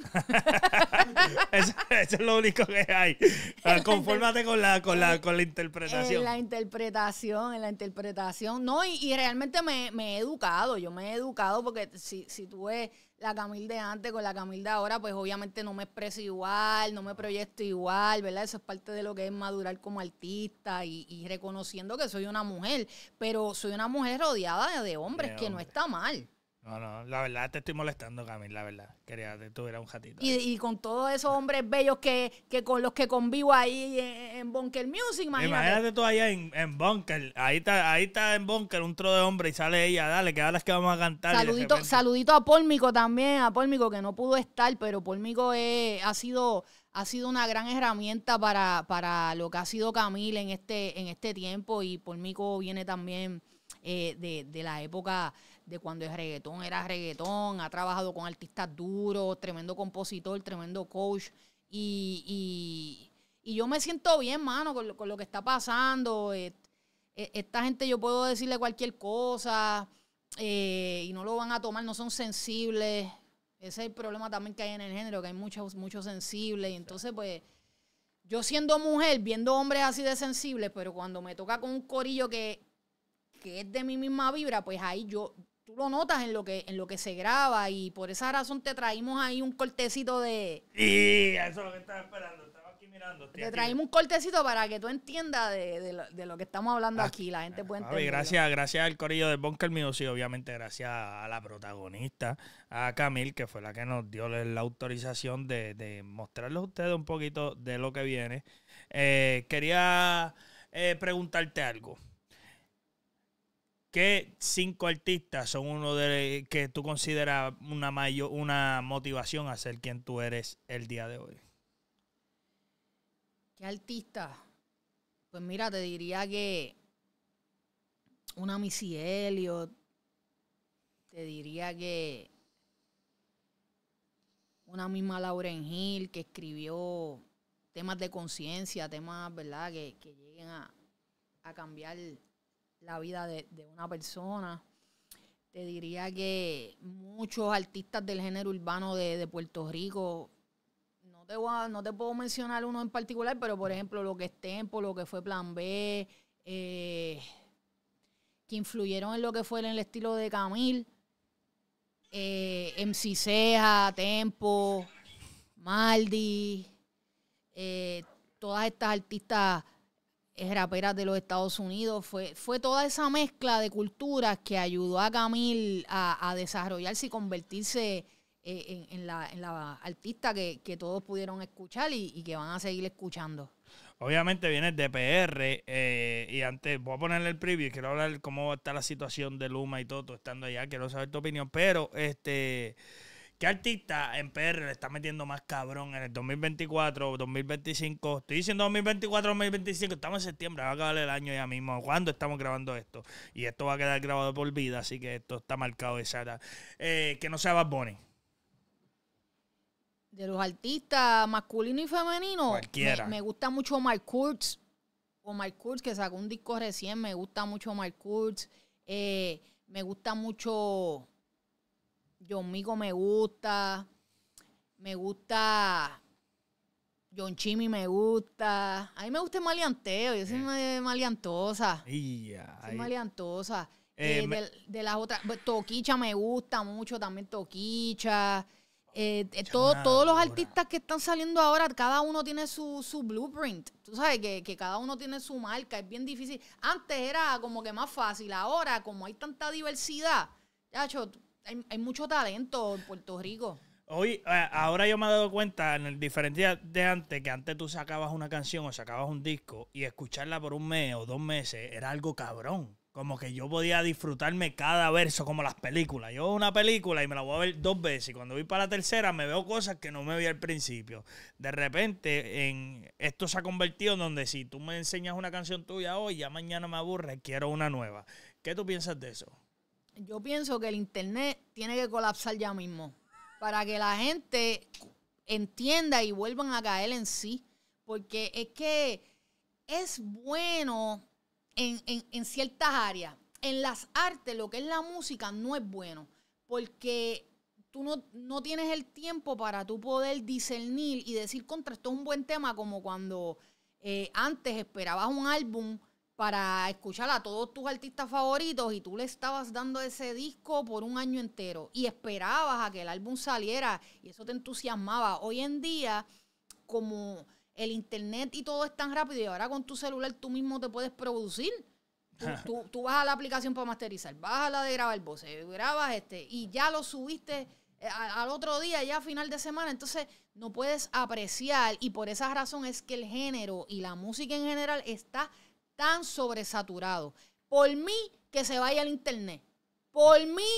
*laughs* eso, es lo único que hay. Ah, confórmate con la, con la, con la interpretación. En la interpretación, en la interpretación. No, y, realmente me, he educado. Yo me he educado porque si, si ves la Camil de antes con la Camil de ahora, pues obviamente no me expreso igual, no me proyecto igual, ¿verdad? Eso es parte de lo que es madurar como artista y, reconociendo que soy una mujer. Pero soy una mujer rodeada de hombres, que no está mal. No, no, la verdad te estoy molestando, Camil, la verdad. Quería que tuviera un gatito Y, con todos esos hombres bellos que, con los que convivo ahí en, Bunker Music, imagínate. Imagínate tú allá en, Bunker. Ahí está, ahí está en Bunker un tro de hombre y sale ella, dale, que ahora es que vamos a cantar. Saludito, a Pólmico también, a Polmico que no pudo estar, pero Polmico ha sido ha sido una gran herramienta para, para lo que ha sido Camil en este, en este tiempo y Polmico viene también eh, de, de la época de cuando es reggaetón, era reggaetón, ha trabajado con artistas duros, tremendo compositor, tremendo coach. Y, yo me siento bien, mano, con lo, que está pasando. Eh, eh, esta gente yo puedo decirle cualquier cosa eh, y no lo van a tomar, no son sensibles. Ese es el problema también que hay en el género, que hay muchos, muchos sensibles. Y entonces, pues, yo siendo mujer, viendo hombres así de sensibles, pero cuando me toca con un corillo que, que es de mi misma vibra, pues ahí yo, tú lo notas en lo que en lo que se graba y por esa razón te traímos ahí un cortecito de y eso es lo que estaba esperando estaba aquí mirando te traímos un cortecito para que tú entiendas de, lo, que estamos hablando ah, aquí la gente puede entender gracias gracias al corillo de Bunker sí obviamente gracias a la protagonista a Camil que fue la que nos dio la autorización de, de mostrarles a ustedes un poquito de lo que viene eh, quería eh, preguntarte algo ¿Qué cinco artistas son uno de que tú consideras una mayor, una motivación a ser quien tú eres el día de hoy? ¿Qué artista? Pues mira, te diría que una Missy Elliot. Te diría que una misma Lauren Hill que escribió temas de conciencia, temas, ¿verdad? Que, que lleguen a, a cambiar la vida de, una persona. Te diría que muchos artistas del género urbano de, Puerto Rico, no te, no te puedo mencionar uno en particular, pero por ejemplo lo que es Tempo, lo que fue Plan B, eh, que influyeron en lo que fue en el estilo de Camil, eh, MC Ceja, Tempo, Maldi, eh, todas estas artistas raperas de los Estados Unidos. Fue, fue toda esa mezcla de culturas que ayudó a Camil a, desarrollarse y convertirse eh, en, la, artista que, todos pudieron escuchar y, que van a seguir escuchando. Obviamente viene de PR eh, y antes voy a ponerle el preview. Quiero hablar cómo está la situación de Luma y todo, todo estando allá. Quiero saber tu opinión, pero este. ¿Qué artista en PR le está metiendo más cabrón en el 2024 o 2025? Estoy diciendo 2024 2025, estamos en septiembre, va a acabar el año ya mismo. ¿Cuándo estamos grabando esto? Y esto va a quedar grabado por vida, así que esto está marcado de eh, que no sea Bad Bunny. De los artistas masculinos y femeninos. Cualquiera. Me, gusta mucho Mark Kurtz. O Mark Kurtz, que sacó un disco recién, me gusta mucho Mark Kurtz. Eh, me gusta mucho John Mico me gusta. Me gusta. John Chimi me gusta. A mí me gusta el maleanteo. Yo soy eh. maliantosa, soy maleantosa. Eh, eh, de, las otras. Pues, Toquicha me gusta mucho también. Toquicha. todos los artistas que están saliendo ahora, cada uno tiene su, blueprint. Tú sabes que, cada uno tiene su marca. Es bien difícil. Antes era como que más fácil. Ahora, como hay tanta diversidad, ya hay, mucho talento en Puerto Rico. Hoy, eh, ahora yo me he dado cuenta, en el diferente de antes, que antes tú sacabas una canción o sacabas un disco y escucharla por un mes o dos meses era algo cabrón. Como que yo podía disfrutarme cada verso, como las películas. Yo una película y me la voy a ver dos veces. Y cuando voy para la tercera me veo cosas que no me vi al principio. De repente, en esto se ha convertido en donde si tú me enseñas una canción tuya hoy, ya mañana me aburre, quiero una nueva. ¿Qué tú piensas de eso? yo pienso que el Internet tiene que colapsar ya mismo para que la gente entienda y vuelvan a caer en sí. Porque es que es bueno en, ciertas áreas. En las artes, lo que es la música, no es bueno. Porque tú no, tienes el tiempo para tú poder discernir y decir contra esto es un buen tema como cuando eh, antes esperabas un álbum para escuchar a todos tus artistas favoritos y tú le estabas dando ese disco por un año entero y esperabas a que el álbum saliera y eso te entusiasmaba. Hoy en día, como el internet y todo es tan rápido y ahora con tu celular tú mismo te puedes producir. Tú, *laughs* vas a la aplicación para masterizar, vas a la de grabar voces, grabas este y ya lo subiste eh, al otro día, ya a final de semana. Entonces no puedes apreciar y por esa razón es que el género y la música en general está tan sobresaturados. Por mí, que se vaya al internet. Por mí,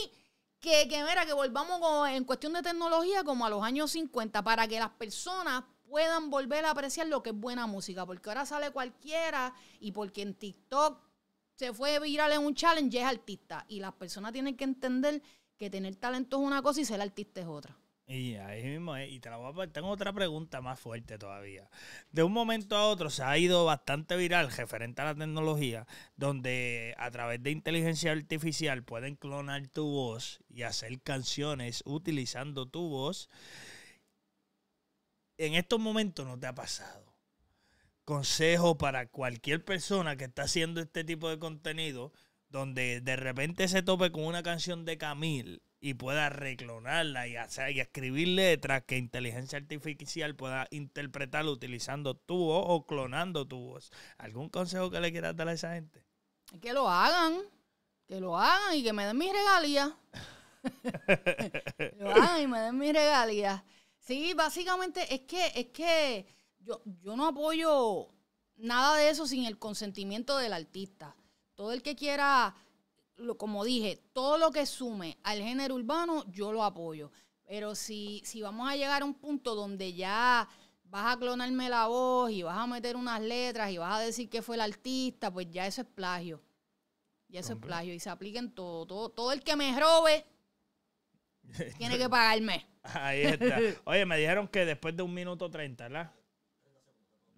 que, que que volvamos en cuestión de tecnología como a los años 50 para que las personas puedan volver a apreciar lo que es buena música, porque ahora sale cualquiera y porque en TikTok se fue viral en un challenge, es artista. Y las personas tienen que entender que tener talento es una cosa y ser artista es otra. Y ahí mismo Y te la voy a... Tengo otra pregunta más fuerte todavía. De un momento a otro se ha ido bastante viral referente a la tecnología, donde a través de inteligencia artificial pueden clonar tu voz y hacer canciones utilizando tu voz. En estos momentos no te ha pasado. Consejo para cualquier persona que está haciendo este tipo de contenido, donde de repente se tope con una canción de Camil y pueda reclonarla y, hacer, y que inteligencia artificial pueda interpretar utilizando tu voz o clonando tu voz. ¿Algún consejo que le quieras dar a esa gente? Que lo hagan, que lo hagan y que me den mis regalías. *laughs* lo hagan y me den mis regalías. Sí, básicamente es que, es que yo, yo no apoyo nada de eso sin el consentimiento del artista. Todo el que quiera como dije, todo lo que sume al género urbano, yo lo apoyo. Pero si, si vamos a llegar a un punto donde ya vas a clonarme la voz y vas a meter unas letras y vas a decir que fue el artista, pues ya eso es plagio. Ya eso es plagio. Y se apliquen todo. Todo, todo el que me robe tiene que *laughs* pagarme. Ahí está. Oye, me dijeron que después de un minuto treinta, ¿verdad?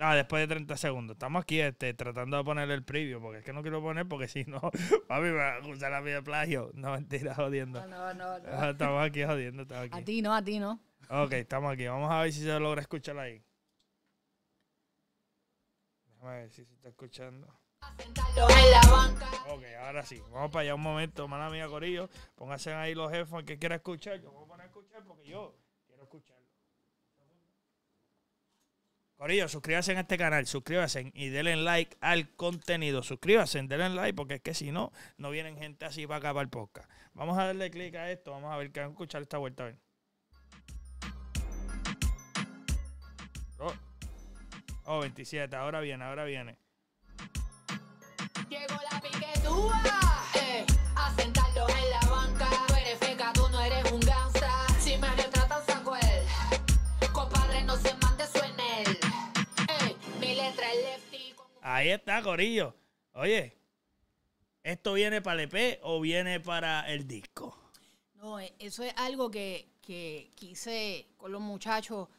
Ah, después de 30 segundos. Estamos aquí este, tratando de poner el previo. porque es que no quiero poner, porque si no, A *laughs* mí me va a acusar la vida de plagio. No, mentira, jodiendo. No, no, no. Ah, estamos aquí jodiendo, estamos aquí. A ti no, a ti no. Ok, estamos aquí. Vamos a ver si se logra escuchar ahí. Déjame ver si se está escuchando. Ok, ahora sí. Vamos para allá un momento, mala mía, Corillo. Pónganse ahí los jefes que quiera escuchar. Yo voy a poner a escuchar porque yo... Corillo, suscríbase en este canal, suscríbase y denle like al contenido. Suscríbase, denle like, porque es que si no, no vienen gente así para a acabar el podcast. Vamos a darle clic a esto, vamos a ver qué van a escuchar esta vuelta. bien. Oh. 27, ahora viene, ahora viene. la Ahí está, Corillo. Oye, ¿esto viene para el EP o viene para el disco? No, e, eso es algo que, quise con los muchachos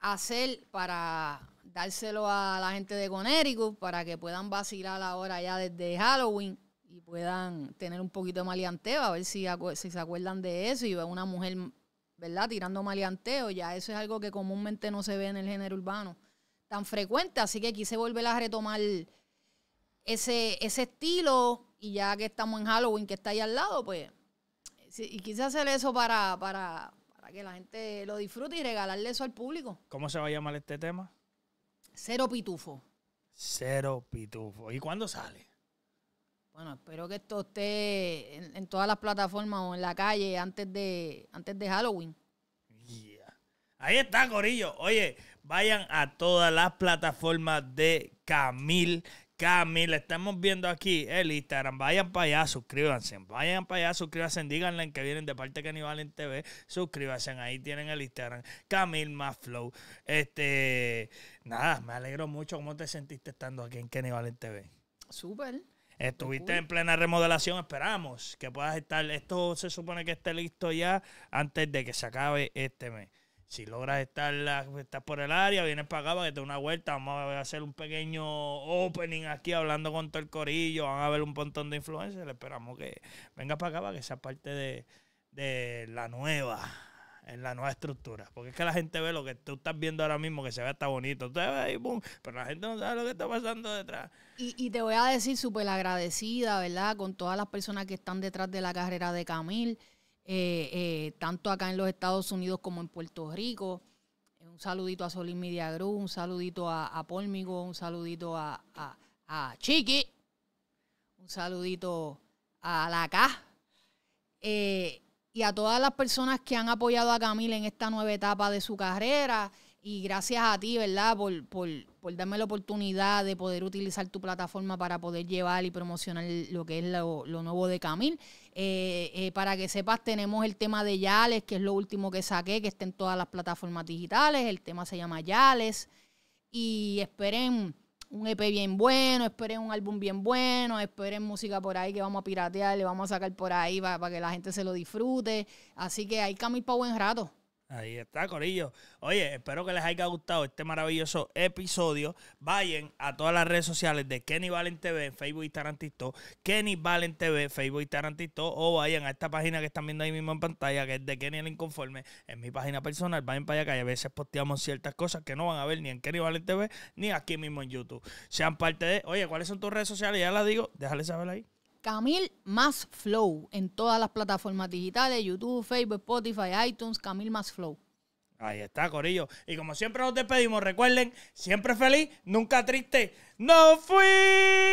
hacer para dárselo a la gente de Connecticut para que puedan vacilar ahora ya desde Halloween y puedan tener un poquito de maleanteo, a ver si, si se acuerdan de eso y una mujer, ¿verdad?, tirando maleanteo, ya eso es algo que comúnmente no se ve en el género urbano tan frecuente, así que quise volver a retomar ese, ese estilo y ya que estamos en Halloween, que está ahí al lado, pues, y quise hacer eso para, que la gente lo disfrute y regalarle eso al público. ¿Cómo se va a llamar este tema? Cero pitufo. Cero pitufo. ¿Y cuándo sale? Bueno, espero que esto esté en, todas las plataformas o en la calle antes de, antes de Halloween. Ahí está, gorillo. Oye, vayan a todas las plataformas de Camil. Camil, estamos viendo aquí el Instagram. Vayan para allá, suscríbanse. Vayan para allá, suscríbanse. Díganle que vienen de parte de Kenny en TV. Suscríbanse. Ahí tienen el Instagram. Camil más Flow. Este, nada, me alegro mucho. ¿Cómo te sentiste estando aquí en Kenny en TV? Súper. Estuviste en plena remodelación. Esperamos que puedas estar. Esto se supone que esté listo ya antes de que se acabe este mes. Si logras estar, estar por el área, vienes para acá para que te dé una vuelta. Vamos a hacer un pequeño opening aquí hablando con todo el corillo. Van a ver un montón de influencers. Esperamos que vengas para acá para que sea parte de, la nueva en la nueva estructura. Porque es que la gente ve lo que tú estás viendo ahora mismo, que se ve hasta bonito. ves ahí, boom, pero la gente no sabe lo que está pasando detrás. Y, y te voy a decir súper agradecida, ¿verdad? Con todas las personas que están detrás de la carrera de Camil. Eh, eh, tanto acá en los Estados Unidos como en Puerto Rico. Un saludito a Solín Mediagru, un saludito a, a un saludito a, Chiqui, un saludito a la K. Eh, y a todas las personas que han apoyado a Camila en esta nueva etapa de su carrera. Y gracias a ti, ¿verdad? Por, por, por darme la oportunidad de poder utilizar tu plataforma para poder llevar y promocionar lo que es lo, nuevo de Camil. Eh, eh, para que sepas, tenemos el tema de Yales, que es lo último que saqué, que está en todas las plataformas digitales. El tema se llama Yales. Y esperen un EP bien bueno, esperen un álbum bien bueno, esperen música por ahí que vamos a piratear, le vamos a sacar por ahí para, para que la gente se lo disfrute. Así que hay Camil para buen rato. Ahí está, Corillo. Oye, espero que les haya gustado este maravilloso episodio. Vayan a todas las redes sociales de Kenny Valen TV, Facebook, Instagram, TikTok. Kenny Valen TV, Facebook, Instagram, TikTok. O vayan a esta página que están viendo ahí mismo en pantalla, que es de Kenny el Inconforme. En mi página personal, vayan para allá, que a veces posteamos ciertas cosas que no van a ver ni en Kenny Valen TV, ni aquí mismo en YouTube. Sean parte de... Oye, ¿cuáles son tus redes sociales? Ya las digo. Déjale saber ahí. Camil Más Flow en todas las plataformas digitales, YouTube, Facebook, Spotify, iTunes, Camil Más Flow. Ahí está, Corillo. Y como siempre nos despedimos, recuerden, siempre feliz, nunca triste. ¡No fuimos!